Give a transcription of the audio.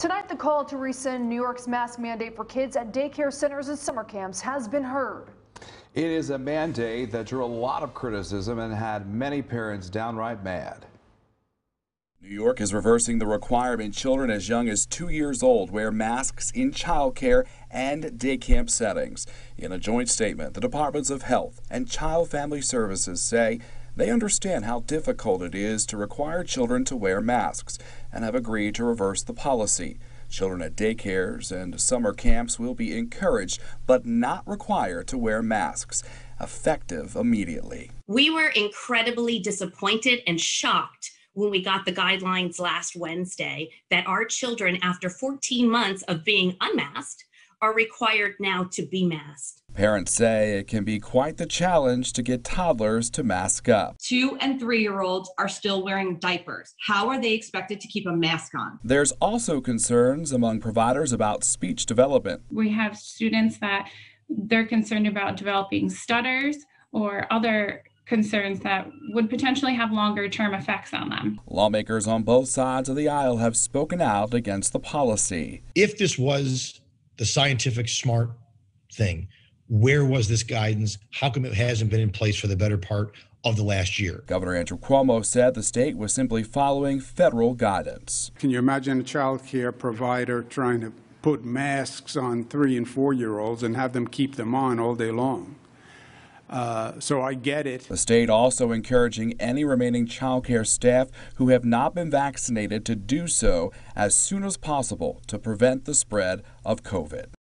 Tonight, the call to rescind New York's mask mandate for kids at daycare centers and summer camps has been heard. It is a mandate that drew a lot of criticism and had many parents downright mad. New York is reversing the requirement children as young as two years old wear masks in childcare and day camp settings. In a joint statement, the Departments of Health and Child Family Services say they understand how difficult it is to require children to wear masks and have agreed to reverse the policy. Children at daycares and summer camps will be encouraged but not required to wear masks, effective immediately. We were incredibly disappointed and shocked when we got the guidelines last Wednesday that our children, after 14 months of being unmasked, are required now to be masked. Parents say it can be quite the challenge to get toddlers to mask up. Two and three year olds are still wearing diapers. How are they expected to keep a mask on? There's also concerns among providers about speech development. We have students that they're concerned about developing stutters or other concerns that would potentially have longer term effects on them. Lawmakers on both sides of the aisle have spoken out against the policy. If this was the scientific smart thing, where was this guidance? How come it hasn't been in place for the better part of the last year? Governor Andrew Cuomo said the state was simply following federal guidance. Can you imagine a child care provider trying to put masks on three and four year olds and have them keep them on all day long? Uh, so I get it. The state also encouraging any remaining child care staff who have not been vaccinated to do so as soon as possible to prevent the spread of COVID.